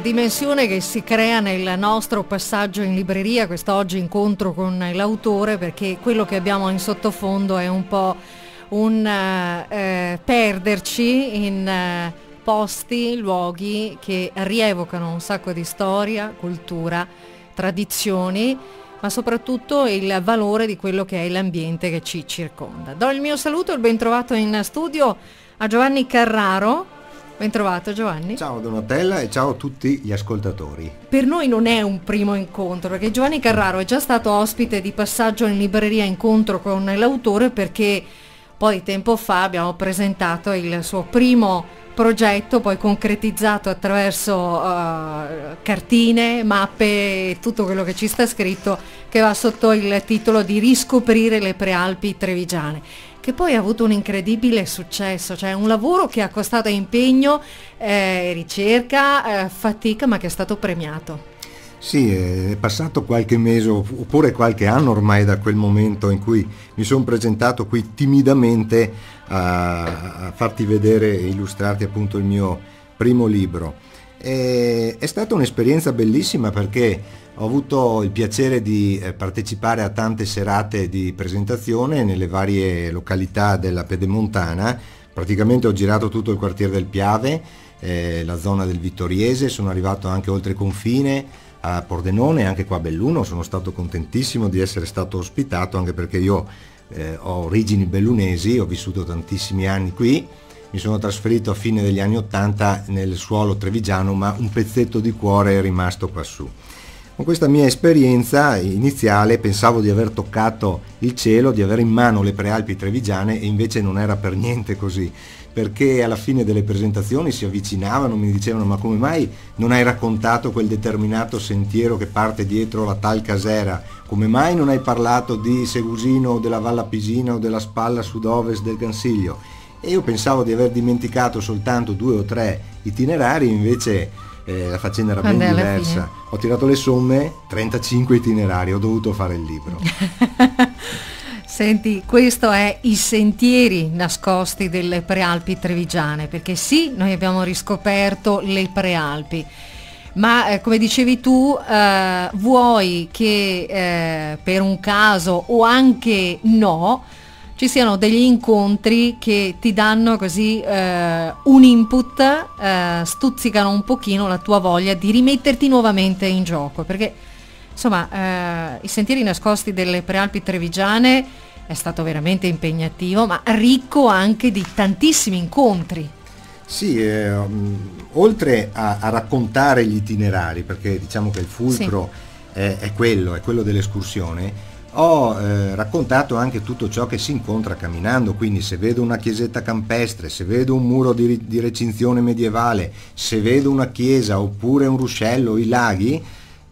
dimensione che si crea nel nostro passaggio in libreria, quest'oggi incontro con l'autore perché quello che abbiamo in sottofondo è un po' un eh, eh, perderci in eh, posti, luoghi che rievocano un sacco di storia, cultura, tradizioni ma soprattutto il valore di quello che è l'ambiente che ci circonda. Do il mio saluto e il ben trovato in studio a Giovanni Carraro, Bentrovato Giovanni. Ciao Donatella e ciao a tutti gli ascoltatori. Per noi non è un primo incontro perché Giovanni Carraro è già stato ospite di passaggio in libreria incontro con l'autore perché poi tempo fa abbiamo presentato il suo primo progetto poi concretizzato attraverso uh, cartine, mappe e tutto quello che ci sta scritto che va sotto il titolo di Riscoprire le Prealpi Trevigiane che poi ha avuto un incredibile successo, cioè un lavoro che ha costato impegno, eh, ricerca, eh, fatica, ma che è stato premiato. Sì, è passato qualche mese oppure qualche anno ormai da quel momento in cui mi sono presentato qui timidamente a, a farti vedere e illustrarti appunto il mio primo libro. E è stata un'esperienza bellissima perché ho avuto il piacere di eh, partecipare a tante serate di presentazione nelle varie località della Pedemontana, praticamente ho girato tutto il quartiere del Piave, eh, la zona del Vittoriese, sono arrivato anche oltre confine a Pordenone, anche qua a Belluno, sono stato contentissimo di essere stato ospitato anche perché io eh, ho origini bellunesi, ho vissuto tantissimi anni qui mi sono trasferito a fine degli anni 80 nel suolo trevigiano, ma un pezzetto di cuore è rimasto quassù. Con questa mia esperienza iniziale pensavo di aver toccato il cielo, di avere in mano le prealpi trevigiane e invece non era per niente così, perché alla fine delle presentazioni si avvicinavano, mi dicevano ma come mai non hai raccontato quel determinato sentiero che parte dietro la tal casera, come mai non hai parlato di Segusino, o della Valla Pisina o della spalla sud-ovest del Gansiglio? e io pensavo di aver dimenticato soltanto due o tre itinerari, invece eh, la faccenda era Quando ben diversa. Ho tirato le somme, 35 itinerari, ho dovuto fare il libro. Senti, questo è i sentieri nascosti delle prealpi trevigiane, perché sì, noi abbiamo riscoperto le prealpi, ma eh, come dicevi tu, eh, vuoi che eh, per un caso o anche no, ci siano degli incontri che ti danno così eh, un input, eh, stuzzicano un pochino la tua voglia di rimetterti nuovamente in gioco, perché insomma eh, i sentieri nascosti delle prealpi trevigiane è stato veramente impegnativo, ma ricco anche di tantissimi incontri. Sì, eh, oltre a, a, raccontare gli itinerari, perché diciamo che il fulcro sì. è, è, quello, è quello dell'escursione, ho eh, raccontato anche tutto ciò che si incontra camminando, quindi se vedo una chiesetta campestre, se vedo un muro di, di recinzione medievale, se vedo una chiesa oppure un ruscello, i laghi,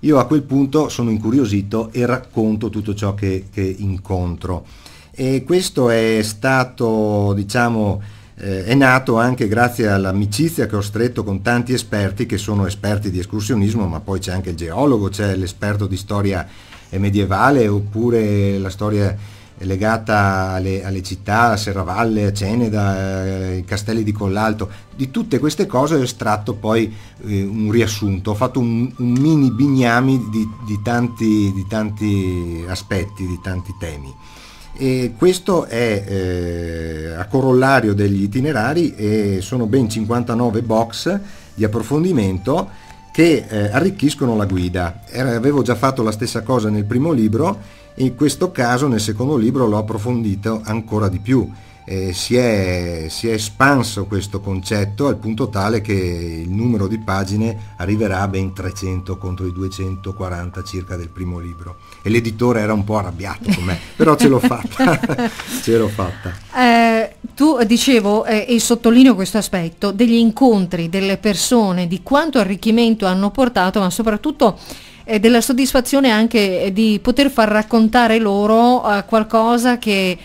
io a quel punto sono incuriosito e racconto tutto ciò che, che incontro. E questo è stato, diciamo, eh, è nato anche grazie all'amicizia che ho stretto con tanti esperti che sono esperti di escursionismo, ma poi c'è anche il geologo, c'è l'esperto di storia medievale oppure la storia legata alle, alle città, a Serravalle, a Ceneda, ai eh, castelli di Collalto, di tutte queste cose ho estratto poi eh, un riassunto, ho fatto un, un mini bignami di, di, tanti, di, tanti, aspetti, di tanti temi. E questo è eh, a corollario degli itinerari e sono ben 59 box di approfondimento che eh, arricchiscono la guida. Era, avevo già fatto la stessa cosa nel primo libro, in questo caso nel secondo libro l'ho approfondito ancora di più eh, si, è, si, è, espanso questo concetto al punto tale che il numero di pagine arriverà a ben 300 contro i 240 circa del primo libro e l'editore era un po' arrabbiato con me però ce l'ho fatta, ce l'ho fatta. Eh, tu dicevo eh, e sottolineo questo aspetto degli incontri delle persone di quanto arricchimento hanno portato ma soprattutto eh, della soddisfazione anche eh, di poter far raccontare loro eh, qualcosa che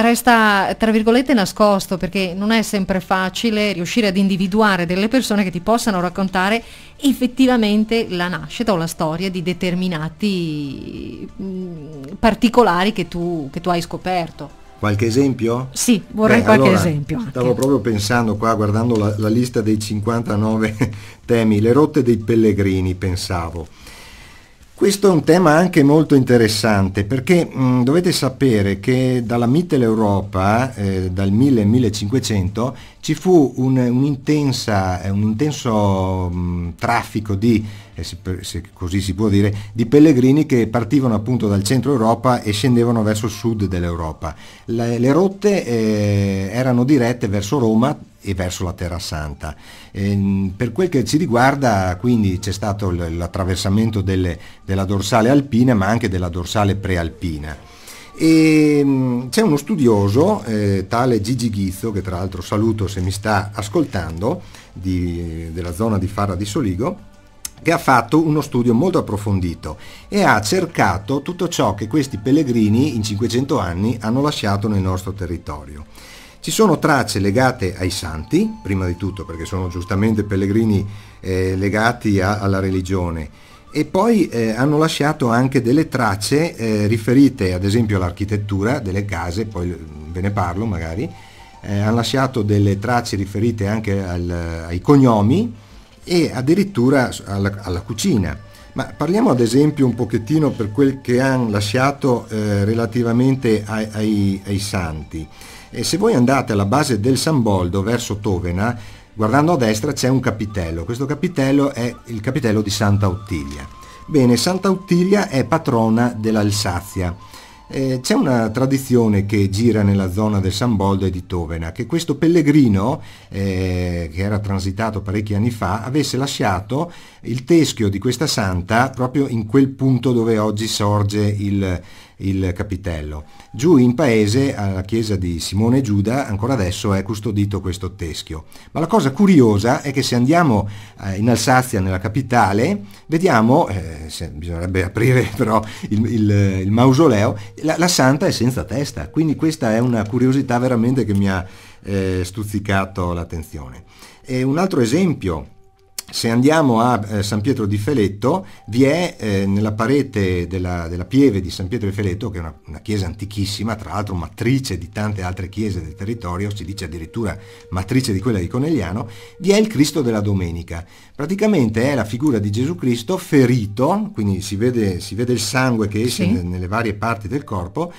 resta tra virgolette nascosto perché non è sempre facile riuscire ad individuare delle persone che ti possano raccontare effettivamente la nascita o la storia di determinati mm, particolari che tu, che tu hai scoperto. Qualche esempio? Sì, vorrei Beh, qualche allora, esempio. Anche. Stavo proprio pensando qua, guardando la, la lista dei 59 temi, le rotte dei pellegrini, pensavo. Questo è un tema anche molto interessante perché mh, dovete sapere che dalla Mitteleuropa, eh, dal 1000-1500, ci fu un, un, intensa, eh, un intenso mh, traffico di si, se così si può dire, di pellegrini che partivano appunto dal centro Europa e scendevano verso il sud dell'Europa. Le, le rotte eh, erano dirette verso Roma e verso la Terra Santa. E, ehm, per quel che ci riguarda, quindi c'è stato l'attraversamento delle, della dorsale alpina, ma anche della dorsale prealpina. E ehm, c'è uno studioso, eh, tale Gigi Ghizzo, che tra l'altro saluto se mi sta ascoltando, di, della zona di Farra di Soligo, che ha fatto uno studio molto approfondito e ha cercato tutto ciò che questi pellegrini in 500 anni hanno lasciato nel nostro territorio. Ci sono tracce legate ai santi, prima di tutto perché sono giustamente pellegrini eh, legati a, alla religione, e poi eh, hanno lasciato anche delle tracce eh, riferite ad esempio all'architettura delle case, poi mm, ve ne parlo magari, eh, hanno lasciato delle tracce riferite anche al, ai cognomi, e addirittura alla, alla cucina. Ma parliamo ad esempio un pochettino per quel che hanno lasciato eh, relativamente ai, ai, ai santi. E se voi andate alla base del San Boldo verso Tovena, guardando a destra c'è un capitello. Questo capitello è il capitello di Santa Ottilia. Bene, Santa Ottilia è patrona dell'Alsazia. Eh, c'è una tradizione che gira nella zona del San Boldo e di Tovena, che questo pellegrino, eh, che era transitato parecchi anni fa, avesse lasciato il teschio di questa santa proprio in quel punto dove oggi sorge il, il capitello. Giù in paese, alla chiesa di Simone Giuda, ancora adesso è custodito questo teschio. Ma la cosa curiosa è che se andiamo eh, in Alsazia, nella capitale, vediamo, eh, se, bisognerebbe aprire però il, il, il mausoleo, la, la santa è senza testa, quindi questa è una curiosità veramente che mi ha eh, stuzzicato l'attenzione. E un altro esempio se andiamo a eh, San Pietro di Feletto, vi è eh, nella parete della, della, pieve di San Pietro di Feletto, che è una, una chiesa antichissima, tra l'altro matrice di tante altre chiese del territorio, si dice addirittura matrice di quella di Conegliano, vi è il Cristo della Domenica. Praticamente è la figura di Gesù Cristo ferito, quindi si vede, si vede il sangue che esce sì. nelle varie parti del corpo,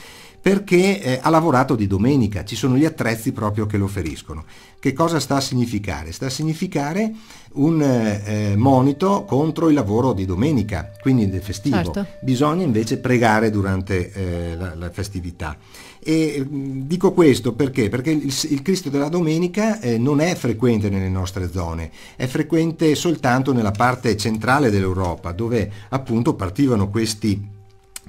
perché eh, ha lavorato di domenica, ci sono gli attrezzi proprio che lo feriscono. Che cosa sta a significare? Sta a significare un eh, monito contro il lavoro di domenica, quindi del festivo. Certo. Bisogna invece pregare durante eh, la, la, festività. E mm, dico questo perché? Perché il, il Cristo della domenica eh, non è frequente nelle nostre zone, è frequente soltanto nella parte centrale dell'Europa, dove appunto partivano questi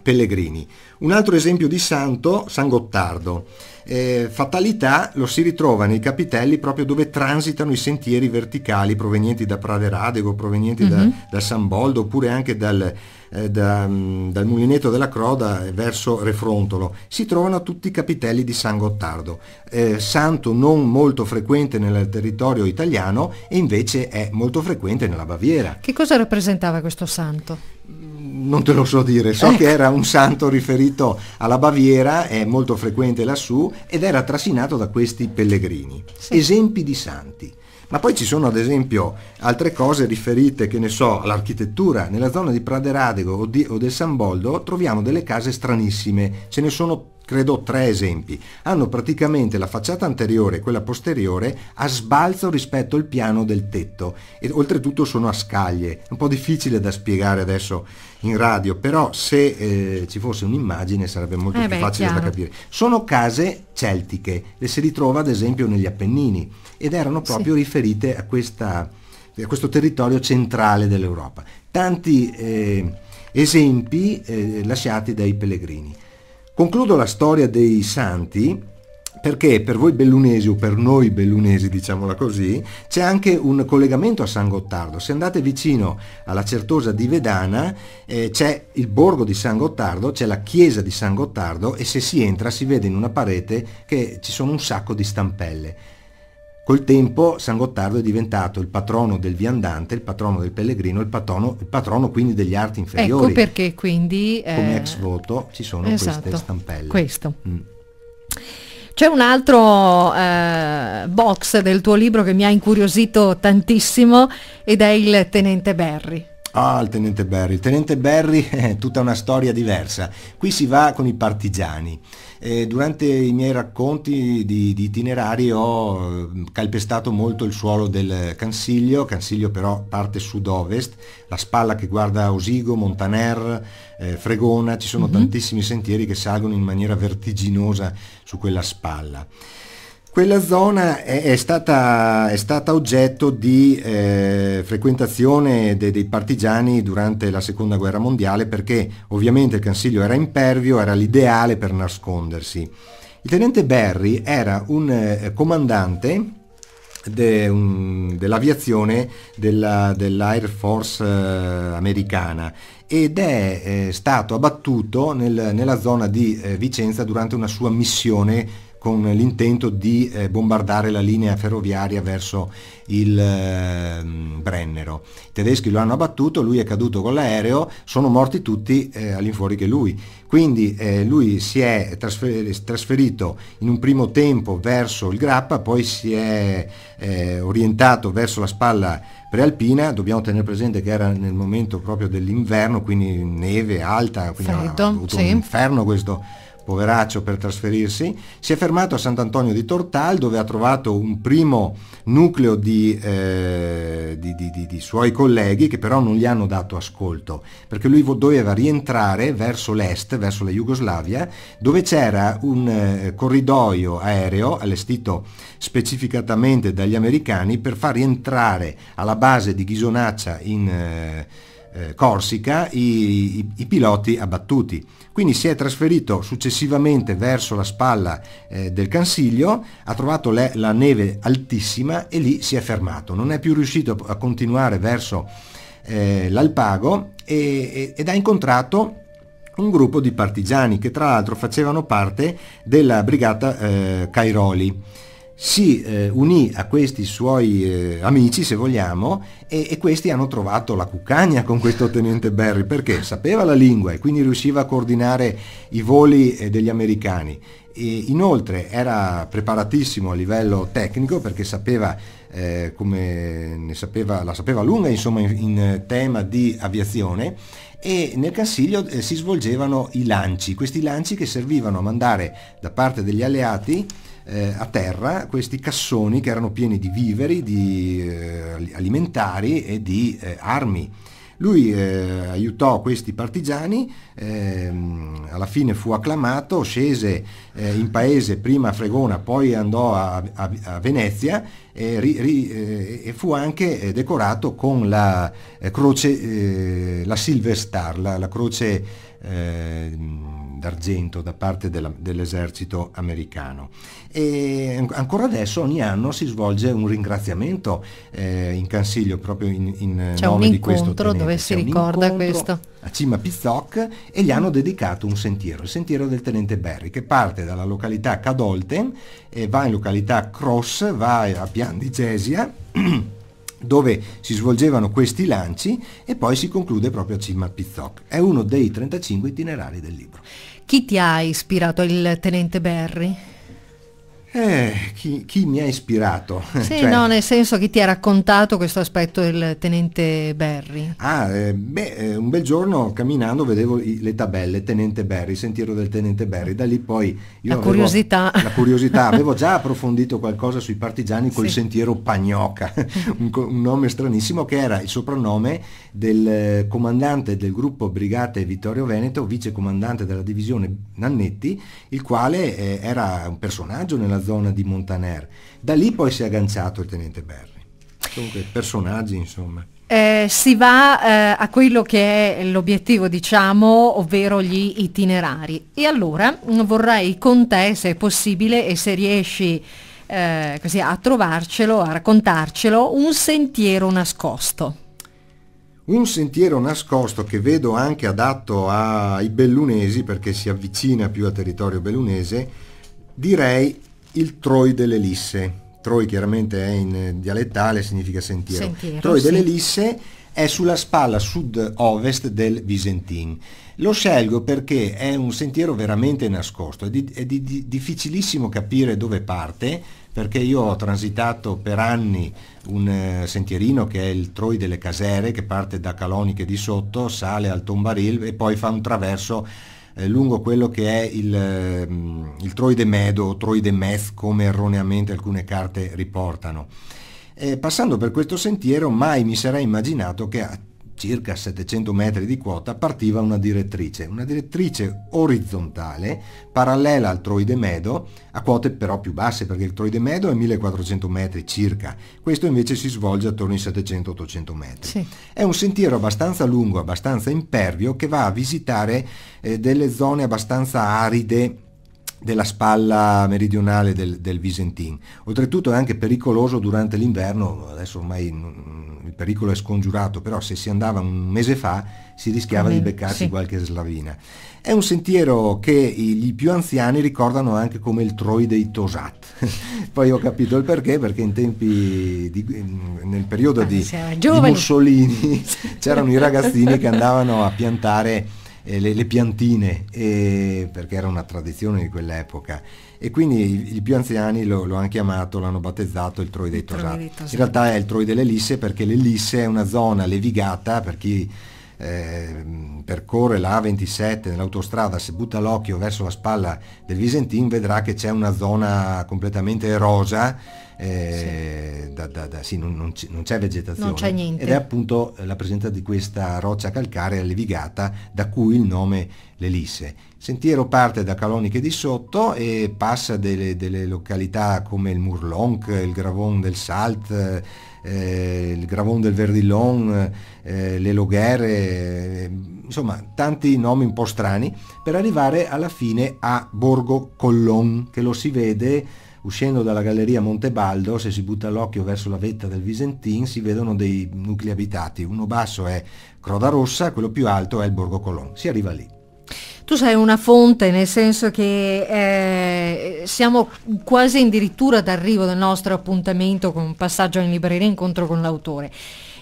Pellegrini. Un altro esempio di santo, San Gottardo. Eh, fatalità lo si ritrova nei capitelli proprio dove transitano i sentieri verticali provenienti da Praderadego, provenienti mm-hmm. da, mhm. da, San Boldo oppure anche dal, eh, da, mm, dal mulinetto della Croda verso Refrontolo. Si trovano tutti i capitelli di San Gottardo, eh, santo non molto frequente nel territorio italiano e invece è molto frequente nella Baviera. Che cosa rappresentava questo santo? Non te lo so dire, so ecco. che era un santo riferito alla Baviera, è molto frequente lassù, ed era trascinato da questi pellegrini. Sì. Esempi di santi. Ma poi ci sono ad esempio altre cose riferite, che ne so, all'architettura. Nella zona di Praderadego o, di, o del San Boldo troviamo delle case stranissime, ce ne sono credo tre esempi, hanno praticamente la facciata anteriore e quella posteriore a sbalzo rispetto al piano del tetto e oltretutto sono a scaglie, È un po' difficile da spiegare adesso in radio, però se eh, ci fosse un'immagine sarebbe molto eh più facile chiaro. da capire. Sono case celtiche, le si ritrova ad esempio negli Appennini ed erano proprio sì. riferite a, questa, a, questo territorio centrale dell'Europa. Tanti eh, esempi eh, lasciati dai pellegrini. Concludo la storia dei santi perché per voi bellunesi o per noi bellunesi, diciamola così, c'è anche un collegamento a San Gottardo. Se andate vicino alla Certosa di Vedana eh, c'è il borgo di San Gottardo, c'è la chiesa di San Gottardo e se si entra si vede in una parete che ci sono un sacco di stampelle Col tempo San Gottardo è diventato il patrono del viandante, il patrono del pellegrino, il patrono, il patrono quindi degli arti ecco inferiori. Ecco perché quindi... Eh, Come ex voto ci sono esatto, queste stampelle. Questo. Mm. C'è un altro eh, box del tuo libro che mi ha incuriosito tantissimo ed è il Tenente Berry. Ah, il tenente Barry. Il tenente Barry è tutta una storia diversa. Qui si va con i partigiani. Eh, durante i miei racconti di, di, itinerari ho mm, calpestato molto il suolo del Cansiglio, Cansiglio però parte sud-ovest, la spalla che guarda Osigo, Montaner, eh, Fregona, ci sono mm -hmm. tantissimi sentieri che salgono in maniera vertiginosa su quella spalla. Quella zona è, è, stata, è stata, oggetto di eh, frequentazione de, dei partigiani durante la seconda guerra mondiale perché ovviamente il Consiglio era impervio, era l'ideale per nascondersi. Il tenente Barry era un eh, comandante de, um, dell'aviazione della, dell'Air Force eh, americana ed è eh, stato abbattuto nel, nella zona di eh, Vicenza durante una sua missione con l'intento di eh, bombardare la linea ferroviaria verso il eh, Brennero. I tedeschi lo hanno abbattuto, lui è caduto con l'aereo, sono morti tutti eh, all'infuori che lui. Quindi eh, lui si è trasfer- trasferito in un primo tempo verso il Grappa, poi si è eh, orientato verso la spalla prealpina, dobbiamo tenere presente che era nel momento proprio dell'inverno, quindi neve alta, quindi Freddo, ha avuto sì. un inferno questo poveraccio per trasferirsi, si è fermato a Sant'Antonio di Tortal dove ha trovato un primo nucleo di, eh, di, di, di suoi colleghi che però non gli hanno dato ascolto, perché lui doveva rientrare verso l'est, verso la Jugoslavia, dove c'era un eh, corridoio aereo allestito specificatamente dagli americani per far rientrare alla base di Ghisonaccia in... Eh, eh, Corsica i, i, i, piloti abbattuti. Quindi si è trasferito successivamente verso la spalla eh, del Cansiglio, ha trovato le, la neve altissima e lì si è fermato. Non è più riuscito a continuare verso eh, l'Alpago e, ed ha incontrato un gruppo di partigiani che tra l'altro facevano parte della brigata eh, Cairoli si eh, unì a questi suoi eh, amici, se vogliamo, e, e, questi hanno trovato la cuccagna con questo tenente Barry, perché sapeva la lingua e quindi riusciva a coordinare i voli eh, degli americani. E inoltre era preparatissimo a livello tecnico perché sapeva eh, come ne sapeva, la sapeva lunga insomma in, in tema di aviazione e nel Cansiglio eh, si svolgevano i lanci, questi lanci che servivano a mandare da parte degli alleati eh, a terra questi cassoni che erano pieni di viveri, di eh, alimentari e di eh, armi. Lui eh, aiutò questi partigiani, ehm, alla fine fu acclamato, scese eh, in paese prima a Fregona, poi andò a, a, a Venezia e, ri, ri, eh, e, fu anche eh, decorato con la eh, croce, eh, la Silver Star, la, la croce d'argento da parte dell'esercito americano. E ancora adesso ogni anno si svolge un ringraziamento eh, in Consiglio proprio in, in C'è nome di questo tenente. dove si ricorda questo. A Cima Pizzoc e gli hanno dedicato un sentiero, il sentiero del tenente Berry, che parte dalla località Cadolten e va in località Cross, va a Pian di Cesia dove si svolgevano questi lanci e poi si conclude proprio a Cima Pizzoc. È uno dei 35 itinerari del libro. Chi ti ha ispirato il tenente Berry? Eh, chi, chi, mi ha ispirato? Sì, cioè... no, nel senso chi ti ha raccontato questo aspetto del tenente Berry. Ah, eh, beh, eh, un bel giorno camminando vedevo le tabelle, tenente Berry, sentiero del tenente Berry, da lì poi io... La avevo, curiosità. La curiosità, avevo già approfondito qualcosa sui partigiani col sì. sentiero Pagnoca, un, un, nome stranissimo che era il soprannome del eh, comandante del gruppo Brigate Vittorio Veneto, vicecomandante della divisione Nannetti, il quale eh, era un personaggio nella zona di Montaner. Da lì poi si è agganciato il tenente Berri. Comunque personaggi insomma. Eh, si va eh, a quello che è l'obiettivo, diciamo, ovvero gli itinerari. E allora mm, vorrei con te, se è possibile e se riesci eh, così, a trovarcelo, a raccontarcelo, un sentiero nascosto. Un sentiero nascosto che vedo anche adatto ai bellunesi, perché si avvicina più al territorio bellunese, direi il Troi dell'Elisse. Troi chiaramente è in dialettale, significa sentiero. sentiero Troi sì. dell'Elisse è sulla spalla sud-ovest del Visentin. Lo scelgo perché è un sentiero veramente nascosto, è, di, è di, di, difficilissimo capire dove parte, perché io ho transitato per anni un eh, sentierino che è il Troi delle Casere, che parte da Caloniche di sotto, sale al Tombaril e poi fa un traverso eh, lungo quello che è il, ehm, il troide medo o troide Meth, come erroneamente alcune carte riportano. Eh, passando per questo sentiero mai mi sarei immaginato che a circa 700 metri di quota partiva una direttrice, una direttrice orizzontale parallela al troide medo a quote però più basse perché il troide medo è 1400 metri circa, questo invece si svolge attorno ai 700-800 metri. Sì. È un sentiero abbastanza lungo, abbastanza impervio che va a visitare eh, delle zone abbastanza aride della spalla meridionale del, del Visentin. Oltretutto è anche pericoloso durante l'inverno, adesso ormai il pericolo è scongiurato, però se si andava un mese fa si rischiava Come, di beccarsi sì. qualche slavina. È un sentiero che i, più anziani ricordano anche come il Troi dei Tosat. Poi ho capito il perché, perché in tempi di, nel periodo ah, di, di Mussolini c'erano i ragazzini che andavano a piantare eh, le, le, piantine, eh, perché era una tradizione di quell'epoca. E quindi i, i più anziani lo, lo, hanno chiamato, l'hanno battezzato il Troide dei Tosate. In realtà è il Troide dell'Elisse perché l'Elisse è una zona levigata, per chi eh, percorre la A27 nell'autostrada, se butta l'occhio verso la spalla del Visentin, vedrà che c'è una zona completamente erosa, eh, sì. Da, da, da, sì, non, non, non, c'è vegetazione. Non c'è niente. Ed è appunto la presenza di questa roccia calcarea levigata, da cui il nome l'Elisse. Il sentiero parte da Caloniche di sotto e passa delle, delle località come il Murlonc, il Gravon del Salt, eh, il Gravon del Verdillon, eh, le Loghere, eh, insomma tanti nomi un po' strani, per arrivare alla fine a Borgo Collon, che lo si vede uscendo dalla galleria Montebaldo, se si butta l'occhio verso la vetta del Visentin, si vedono dei nuclei abitati. Uno basso è Croda Rossa, quello più alto è il Borgo Colon. Si arriva lì. Tu sei una fonte, nel senso che eh, siamo quasi addirittura d'arrivo del nostro appuntamento con un passaggio in libreria, incontro con l'autore.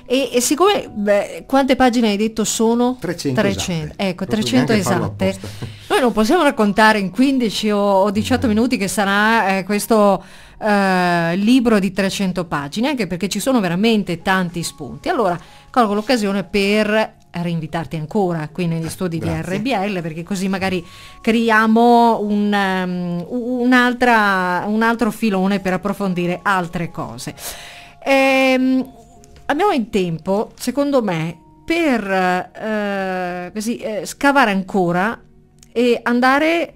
E, e, siccome beh, quante pagine hai detto sono? 300. 300 esatte. Ecco, Proprio 300 esatte. Noi non possiamo raccontare in 15 o 18 mm. minuti che sarà eh, questo eh, libro di 300 pagine, anche perché ci sono veramente tanti spunti. Allora, colgo l'occasione per a reinvitarti ancora qui negli eh, studi Grazie. di RBL perché così magari creiamo un, um, un altro filone per approfondire altre cose. Ehm, abbiamo in tempo, secondo me, per eh, così, eh, scavare ancora e andare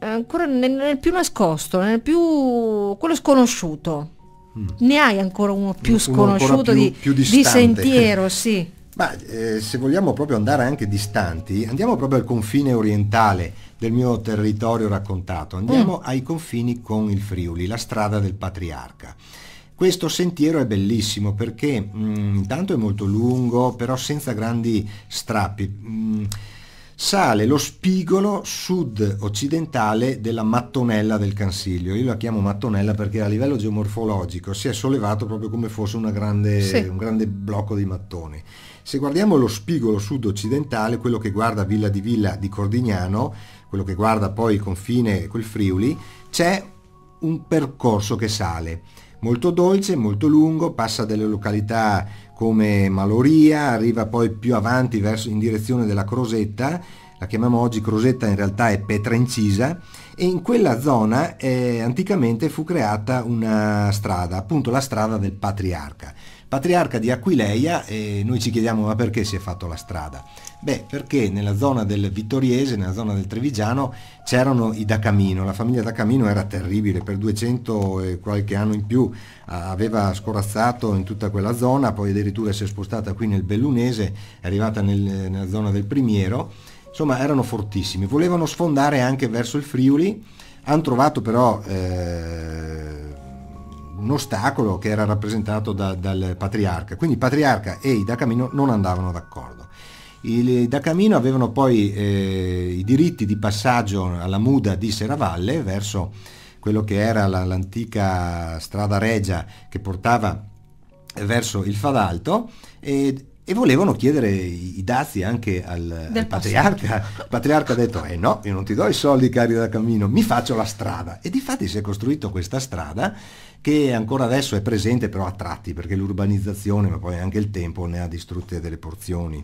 ancora nel, nel, più nascosto, nel più quello sconosciuto. Mm. Ne hai ancora uno più sconosciuto uno più, di, più di, sentiero, sì. Ma eh, se vogliamo proprio andare anche distanti, andiamo proprio al confine orientale del mio territorio raccontato, andiamo mm. ai confini con il Friuli, la strada del patriarca. Questo sentiero è bellissimo perché mh, mm, intanto è molto lungo, però senza grandi strappi. Mh, mm, sale lo spigolo sud-occidentale della mattonella del Cansiglio. Io la chiamo mattonella perché a livello geomorfologico si è sollevato proprio come fosse grande, sì. un grande blocco di mattoni. Se guardiamo lo spigolo sud-occidentale, quello che guarda Villa di Villa di Cordignano, quello che guarda poi il confine col Friuli, c'è un percorso che sale. Molto dolce, molto lungo, passa delle località come Maloria, arriva poi più avanti verso, in direzione della Crosetta, la chiamiamo oggi Crosetta, in realtà è Petra Incisa, e in quella zona eh, anticamente fu creata una strada, appunto la strada del Patriarca. Patriarca di Aquileia e noi ci chiediamo ma perché si è fatto la strada? Beh, perché nella zona del Vittoriese, nella zona del Trevigiano, c'erano i Da Camino. La famiglia Da Camino era terribile, per 200 e qualche anno in più aveva scorazzato in tutta quella zona, poi addirittura si è spostata qui nel Bellunese, è arrivata nel, nella zona del Primiero. Insomma, erano fortissimi. Volevano sfondare anche verso il Friuli, hanno trovato però... Eh, un ostacolo che era rappresentato da, dal patriarca. Quindi patriarca e i da Camino non andavano d'accordo. I da Camino avevano poi eh, i diritti di passaggio alla muda di Seravalle verso quello che era l'antica strada regia che portava verso il Fadalto e e volevano chiedere i dazi anche al, al patriarca. Il patriarca ha detto, eh no, io non ti do i soldi cari da cammino, mi faccio la strada. E di fatti si è costruito questa strada che ancora adesso è presente però a tratti, perché l'urbanizzazione, ma poi anche il tempo, ne ha distrutte delle porzioni.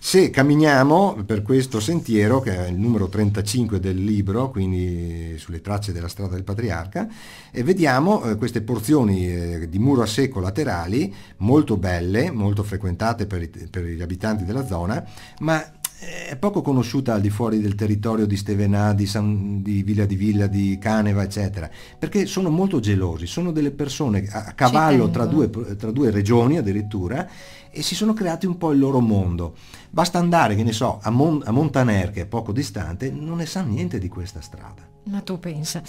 Se camminiamo per questo sentiero, che è il numero 35 del libro, quindi sulle tracce della strada del patriarca, e vediamo eh, queste porzioni eh, di muro a secco laterali, molto belle, molto frequentate per, gli abitanti della zona, ma eh, è poco conosciuta al di fuori del territorio di Stevenà, di, San, di, Villa di Villa, di Caneva, eccetera, perché sono molto gelosi, sono delle persone a cavallo tra due, tra due regioni addirittura e si sono creati un po' il loro mondo. Basta andare, che ne so, a, Mon a Montaner, che è poco distante, non ne sa niente di questa strada. Ma tu pensa,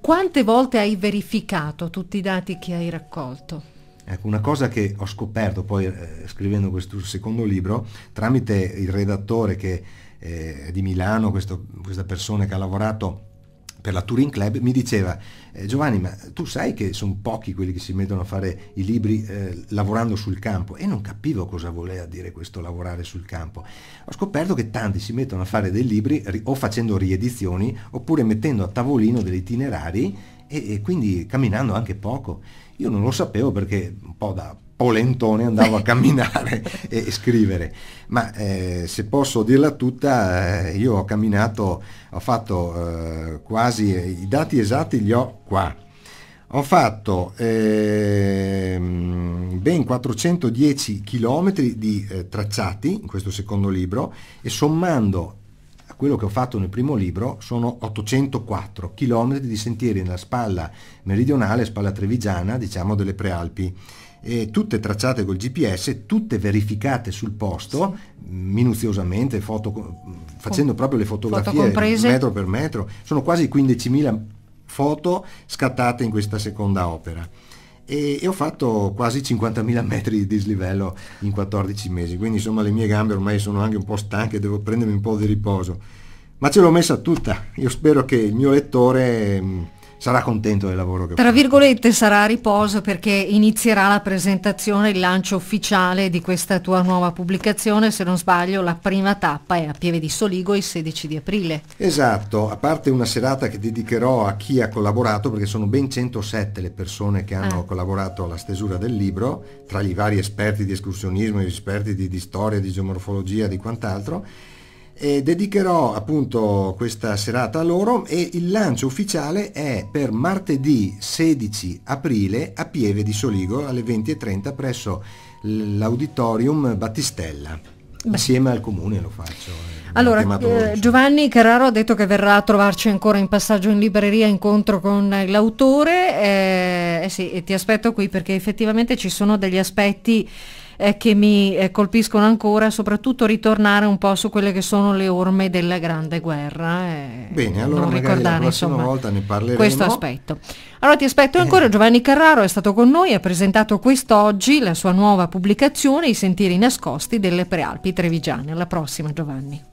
quante volte hai verificato tutti i dati che hai raccolto? Ecco, una cosa che ho scoperto poi eh, scrivendo questo secondo libro, tramite il redattore che eh, è di Milano, questo, questa persona che ha lavorato per la Touring Club, mi diceva eh, Giovanni, ma tu sai che sono pochi quelli che si mettono a fare i libri eh, lavorando sul campo e non capivo cosa voleva dire questo lavorare sul campo. Ho scoperto che tanti si mettono a fare dei libri o facendo riedizioni oppure mettendo a tavolino degli itinerari e, e quindi camminando anche poco. Io non lo sapevo perché un po' da polentone andavo a camminare e, scrivere. Ma eh, se posso dirla tutta, eh, io ho camminato, ho fatto eh, quasi, eh, i dati esatti li ho qua. Ho fatto ehm, ben 410 km di eh, tracciati in questo secondo libro e sommando a quello che ho fatto nel primo libro sono 804 km di sentieri nella spalla meridionale, spalla trevigiana, diciamo delle prealpi eh, tutte tracciate col GPS, tutte verificate sul posto, sì. minuziosamente, foto, facendo proprio le fotografie foto metro per metro. Sono quasi 15.000 foto scattate in questa seconda opera. E, e ho fatto quasi 50.000 metri di dislivello in 14 mesi, quindi insomma le mie gambe ormai sono anche un po' stanche, devo prendermi un po' di riposo. Ma ce l'ho messa tutta, io spero che il mio lettore sarà contento del lavoro che Tra farà. virgolette sarà a riposo perché inizierà la presentazione, il lancio ufficiale di questa tua nuova pubblicazione, se non sbaglio la prima tappa è a Pieve di Soligo il 16 di aprile. Esatto, a parte una serata che dedicherò a chi ha collaborato perché sono ben 107 le persone che hanno ah. collaborato alla stesura del libro, tra i vari esperti di escursionismo, gli esperti di, di storia, di geomorfologia, di quant'altro eh, dedicherò appunto questa serata a loro e il lancio ufficiale è per martedì 16 aprile a Pieve di Soligo alle 20.30 presso l'auditorium Battistella. Beh. Assieme al comune lo faccio. Eh, allora, eh, Giovanni Carraro ha detto che verrà a trovarci ancora in passaggio in libreria, incontro con eh, l'autore. Eh, eh sì, ti aspetto qui perché effettivamente ci sono degli aspetti eh, che mi eh, colpiscono ancora, soprattutto ritornare un po' su quelle che sono le orme della Grande Guerra. Eh, Bene, allora non la prossima volta ne parleremo. Questo aspetto. Allora ti aspetto eh. ancora, Giovanni Carraro è stato con noi, ha presentato quest'oggi la sua nuova pubblicazione, I sentieri nascosti delle Prealpi Trevigiane. Alla prossima Giovanni.